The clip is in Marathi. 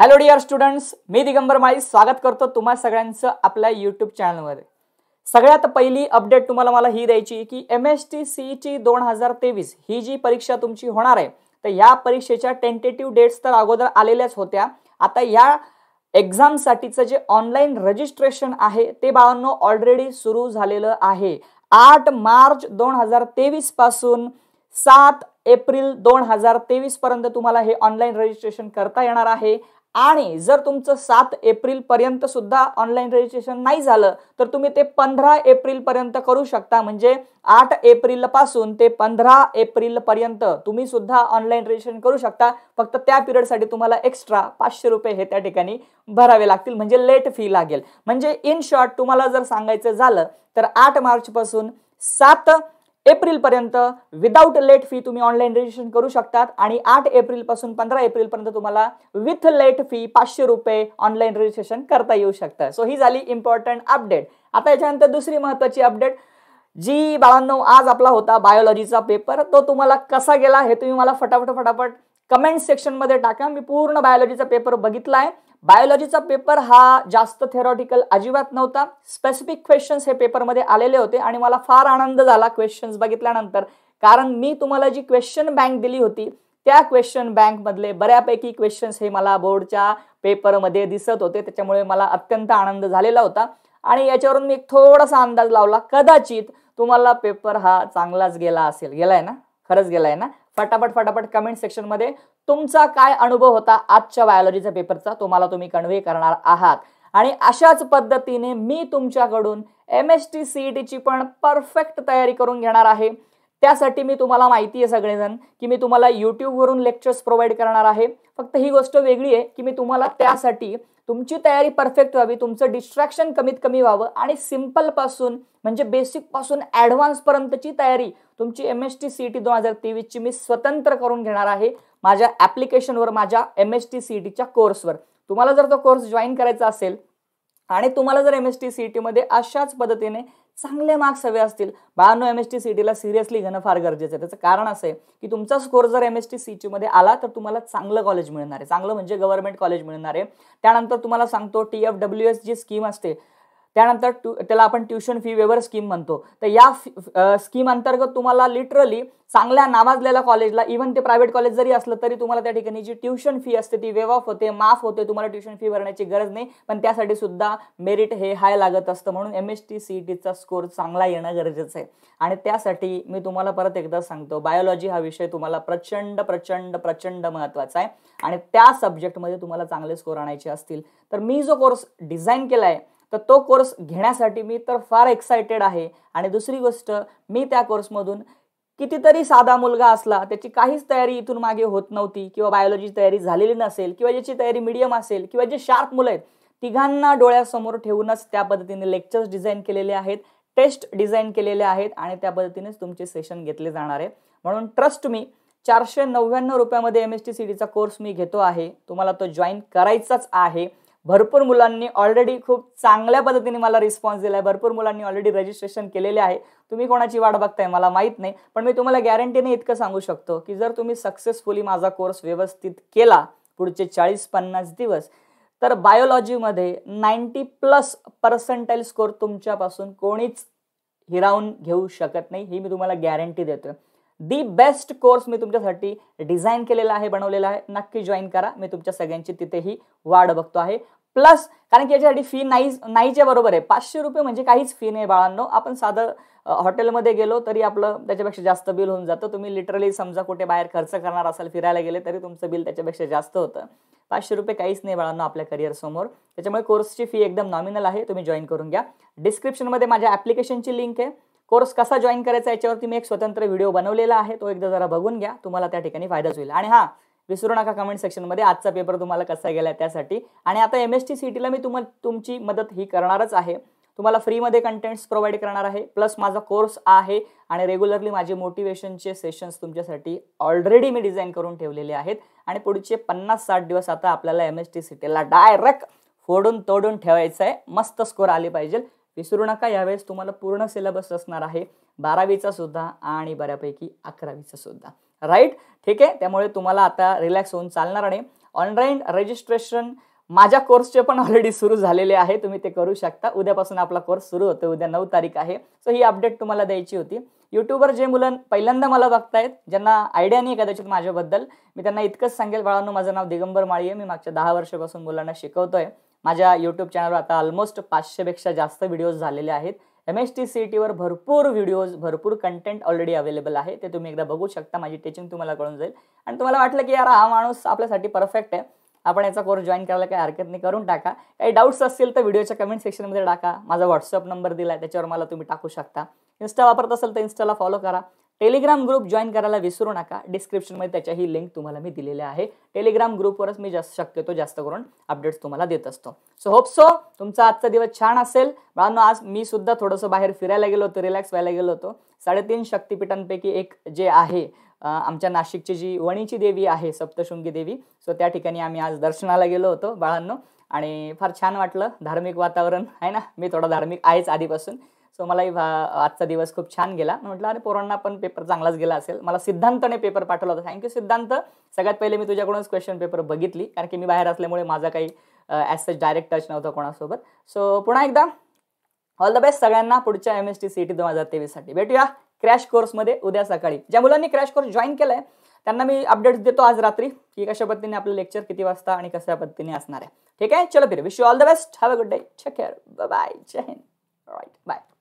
हॅलो डिअर स्टुडंट्स मी दिगंबर माई स्वागत करतो तुम्हा सगळ्यांचं आपल्या यूट्यूब चॅनलमध्ये सगळ्यात पहिली अपडेट तुम्हाला मला ही द्यायची की M S T C T दोन हजार तेवीस ही जी परीक्षा तुमची होणार आहे तर या परीक्षेच्या टेंटेटिव्ह डेट्स तर अगोदर आलेल्याच होत्या आता या एक्झामसाठीचं जे ऑनलाईन रजिस्ट्रेशन आहे ते बाळांनो ऑलरेडी सुरू झालेलं आहे आठ मार्च दोन हजार तेवीसपासून सात एप्रिल दोन हजार तेवीसपर्यंत तुम्हाला हे ऑनलाईन रजिस्ट्रेशन करता येणार आहे आणि जर तुमचं सात पर्यंत सुद्धा ऑनलाईन रजिस्ट्रेशन नाही झालं तर तुम्ही ते पंधरा एप्रिलपर्यंत करू शकता म्हणजे आठ एप्रिलपासून ते पंधरा एप्रिलपर्यंत तुम्ही सुद्धा ऑनलाईन रजिस्ट्रेशन करू शकता फक्त त्या पिरियडसाठी तुम्हाला एक्स्ट्रा पाचशे रुपये हे त्या ठिकाणी भरावे लागतील म्हणजे लेट फी लागेल म्हणजे इन शॉर्ट तुम्हाला जर सांगायचं झालं तर आठ मार्चपासून सात एप्रिलपर्यंत विदाऊट लेट फी तुम्ही ऑनलाईन रजिस्ट्रेशन करू शकतात आणि आठ एप्रिलपासून पंधरा एप्रिलपर्यंत तुम्हाला विथ लेट फी पाचशे रुपये ऑनलाईन रजिस्ट्रेशन करता येऊ शकतं सो ही झाली इम्पॉर्टंट अपडेट आता याच्यानंतर दुसरी महत्त्वाची अपडेट जी बाळांनो आज आपला होता बायोलॉजीचा पेपर तो तुम्हाला कसा गेला हे तुम्ही मला फटाफट फटाफट कमेंट सेक्शनमध्ये टाका मी पूर्ण बायोलॉजीचा पेपर बघितला आहे बायोलॉजीचा पेपर हा जास्त थेरॉटिकल अजिबात नव्हता स्पेसिफिक क्वेश्चन्स हे पेपरमध्ये आलेले होते आणि मला फार आनंद झाला क्वेश्चन्स बघितल्यानंतर कारण मी तुम्हाला जी क्वेश्चन बँक दिली होती त्या क्वेश्चन बँकमधले बऱ्यापैकी क्वेश्चन्स हे मला बोर्डच्या पेपरमध्ये दिसत होते त्याच्यामुळे मला अत्यंत आनंद झालेला होता आणि याच्यावरून मी एक थोडासा अंदाज लावला कदाचित तुम्हाला पेपर हा चांगलाच गेला असेल गेलाय ना खरंच गेलाय ना फटाफट फटाफट कमेंट सेक्शनमध्ये तुमचा काय अनुभव होता आजच्या बायोलॉजीचा पेपरचा तुम्हाला तुम्ही कन्व्हे करणार आहात आणि अशाच पद्धतीने मी तुमच्याकडून एम एस टी सी टीची पण परफेक्ट तयारी करून घेणार आहे त्यासाठी मी तुम्हाला माहिती आहे सगळेजण की मी तुम्हाला यूट्यूबवरून लेक्चर्स प्रोव्हाइड करणार आहे फक्त ही गोष्ट वेगळी आहे की मी तुम्हाला त्यासाठी तुमची तयारी परफेक्ट व्हावी तुमचं डिस्ट्रॅक्शन कमीत कमी व्हावं आणि सिम्पलपासून म्हणजे बेसिकपासून ॲडव्हान्सपर्यंतची तयारी तुमची M S T C E T दोन हजार तेवीसची मी स्वतंत्र करून घेणार आहे माझ्या ॲप्लिकेशनवर माझ्या M S T C E टीच्या कोर्सवर तुम्हाला जर तो कोर्स जॉईन करायचा असेल आणि तुम्हाला जर M S T C E e टीमध्ये अशाच पद्धतीने चांगले मार्क्स हवे असतील बाळांनो एम एस टी सी टीला सिरियसली घेणं फार गरजेचं आहे त्याचं कारण असं आहे की तुमचा स्कोर जर एम एस टी सी टीमध्ये आला तर तुम्हाला चांगलं कॉलेज मिळणार आहे चांगलं म्हणजे गव्हर्नमेंट कॉलेज मिळणार आहे त्यानंतर तुम्हाला सांगतो T F W G scheme असते त्यानंतर ट्यू त्याला आपण ट्युशन फी वेवर स्कीम म्हणतो तर या स्कीम अंतर्गत तुम्हाला लिटरली चांगल्या नावाजलेल्या कॉलेजला इव्हन ते प्रायव्हेट कॉलेज जरी असलं तरी तुम्हाला त्या ठिकाणी जी ट्युशन फी असते ती वेव ऑफ होते माफ होते तुम्हाला ट्युशन फी भरण्याची गरज नाही पण त्यासाठी सुद्धा मेरिट हे हाय लागत असतं म्हणून एम एस टी सी टीचा स्कोर चांगला येणं गरजेचं आहे आणि त्यासाठी मी तुम्हाला परत एकदा सांगतो बायोलॉजी हा विषय तुम्हाला प्रचंड प्रचंड प्रचंड महत्त्वाचा आहे आणि त्या सब्जेक्टमध्ये तुम्हाला चांगले स्कोर आणायचे असतील तर मी जो कोर्स डिझाईन केला आहे तर तो कोर्स घेण्यासाठी मी तर फार एक्सायटेड आहे आणि दुसरी गोष्ट मी त्या कोर्समधून कितीतरी साधा मुलगा असला त्याची काहीच तयारी इथून मागे होत नव्हती किंवा बायोलॉजीची तयारी झालेली नसेल किंवा ज्याची तयारी मीडियम असेल किंवा जे शार्प मुलं आहेत तिघांना डोळ्यासमोर ठेवूनच त्या पद्धतीने लेक्चर्स डिझाईन केलेले आहेत टेस्ट डिझाईन केलेले आहेत आणि त्या पद्धतीनेच तुमचे सेशन घेतले जाणार आहे म्हणून ट्रस्ट मी चारशे नव्याण्णव रुपयामध्ये एम एस टी सी डीचा कोर्स मी घेतो आहे तुम्हाला तो जॉईन करायचाच आहे भरपूर मुलांनी ऑलरेडी खूप चांगल्या पद्धतीने मला रिस्पॉन्स दिला आहे भरपूर मुलांनी ऑलरेडी रजिस्ट्रेशन केलेले आहे तुम्ही कोणाची वाट बघताय मला माहीत नाही पण मी तुम्हाला गॅरंटीने इतकं सांगू शकतो की जर तुम्ही सक्सेसफुली माझा कोर्स व्यवस्थित केला पुढचे चाळीस पन्नास दिवस तर बायोलॉजीमध्ये नाईन्टी प्लस पर्सेंटाईल स्कोर तुमच्यापासून कोणीच हिरावून घेऊ शकत नाही ही मी तुम्हाला गॅरंटी देतो दी बेस्ट कोर्स मी तुमच्यासाठी डिझाईन केलेला आहे बनवलेला आहे नक्की जॉईन करा मी तुमच्या सगळ्यांची तिथेही वाढ बघतो आहे प्लस कारण की याच्यासाठी फी नाही नाहीच्या बरोबर आहे पाचशे रुपये म्हणजे काहीच फी नाही बाळांनो आपण साधं हॉटेलमध्ये गेलो तरी आपलं त्याच्यापेक्षा जास्त बिल होऊन जातं तुम्ही लिटरली समजा कुठे बाहेर खर्च करणार असाल फिरायला गेले तरी तुमचं बिल त्याच्यापेक्षा जास्त होतं पाचशे रुपये काहीच नाही बाळांनो आपल्या समोर त्याच्यामुळे कोर्सची फी एकदम नॉमिनल आहे तुम्ही जॉईन करून घ्या डिस्क्रिप्शनमध्ये माझ्या ॲप्लिकेशनची लिंक आहे कोर्स कसा जॉईन करायचा याच्यावरती मी एक स्वतंत्र व्हिडिओ बनवलेला आहे तो एकदा जरा बघून घ्या तुम्हाला त्या ठिकाणी फायदाच होईल आणि हा विसरू नका कमेंट सेक्शनमध्ये आजचा पेपर तुम्हाला कसा गेला त्यासाठी आणि आता एम एस टी सी मी तुम तुमची मदत ही करणारच आहे तुम्हाला फ्रीमध्ये कंटेंट्स प्रोव्हाइड करणार आहे प्लस माझा कोर्स आहे आणि रेग्युलरली माझे मोटिवेशनचे सेशन्स तुमच्यासाठी ऑलरेडी मी डिझाईन करून ठेवलेले आहेत आणि पुढचे पन्नास साठ दिवस आता आपल्याला M S T C direct फोडून तोडून ठेवायचं आहे मस्त स्कोर आले पाहिजे विसरू नका यावेळेस तुम्हाला पूर्ण सिलेबस असणार आहे बारावीचा सुद्धा आणि बऱ्यापैकी अकरावीचा सुद्धा राईट ठीक आहे त्यामुळे तुम्हाला आता रिलॅक्स होऊन चालणार आहे ऑनलाईन रजिस्ट्रेशन माझ्या कोर्सचे पण ऑलरेडी सुरू झालेले आहे तुम्ही ते करू शकता उद्यापासून आपला कोर्स सुरू होतो उद्या नऊ तारीख आहे सो ही अपडेट तुम्हाला द्यायची होती यूट्यूबवर जे मुलं पहिल्यांदा मला बघतायत ज्यांना आयडिया नाही कदाचित माझ्याबद्दल मी त्यांना इतकंच सांगेल बाळांनो माझं नाव दिगंबर माळी आहे मी मागच्या दहा वर्षापासून मुलांना शिकवतोय माझ्या यूट्यूब चॅनलवर आता ऑलमोस्ट पाचशेपेक्षा जास्त व्हिडिओज झालेले आहेत एम एस टी सी टीवर भरपूर व्हिडिओज भरपूर कंटेंट ऑलरेडी अवेलेबल आहे ते तुम्ही एकदा बघू शकता माझी टीचिंग तुम्हाला कळून जाईल आणि तुम्हाला वाटलं की यार हा माणूस आपल्यासाठी परफेक्ट आहे आपण याचा कोर्स जॉईन करायला काही हरकत नाही करून टाका काही डाऊट्स असतील तर व्हिडिओच्या कमेंट सेक्शनमध्ये टाका माझा व्हॉट्सअप नंबर दिला आहे त्याच्यावर मला तुम्ही टाकू शकता इन्स्टा वापरत असेल तर इन्स्टाला फॉलो करा टेलिग्राम ग्रुप जॉईन करायला विसरू नका डिस्क्रिप्शनमध्ये त्याच्याही लिंक तुम्हाला मी दिलेली आहे टेलिग्राम ग्रुपवरच मी जास्त शक्यतो जास्त करून अपडेट्स तुम्हाला देत असतो सो होप सो तुमचा आजचा दिवस छान असेल बाळांनो आज मी सुद्धा थोडंसं बाहेर फिरायला गेलो होतो रिलॅक्स व्हायला गेलो होतो साडेतीन शक्तीपीठांपैकी एक जे आहे आमच्या नाशिकची जी वणीची देवी आहे सप्तशृंगी देवी सो त्या ठिकाणी आम्ही आज दर्शनाला गेलो होतो बाळांनो आणि फार छान वाटलं धार्मिक वातावरण आहे ना मी थोडा धार्मिक आहेच आधीपासून सो मलाही आजचा दिवस खूप छान गेला म्हटलं अरे पोरांना पण पेपर चांगलाच गेला असेल मला सिद्धांतने पेपर पाठवला होता थँक्यू सिद्धांत सगळ्यात पहिले मी तुझ्याकडूनच क्वेश्चन पेपर बघितली कारण की मी बाहेर असल्यामुळे माझा काही सच डायरेक्ट टच नव्हता कोणासोबत सो पुन्हा एकदा ऑल द बेस्ट सगळ्यांना पुढच्या M S T C T दोन हजार तेवीससाठी भेटूया क्रॅश कोर्समध्ये उद्या सकाळी ज्या मुलांनी क्रॅश कोर्स जॉईन केला आहे त्यांना मी अपडेट्स देतो आज रात्री की कशा पद्धतीने आपलं लेक्चर किती वाजता आणि कशा पद्धतीने असणार आहे ठीक आहे चलो फिर wish you all the best have a good day take care bye Jai Hind right bye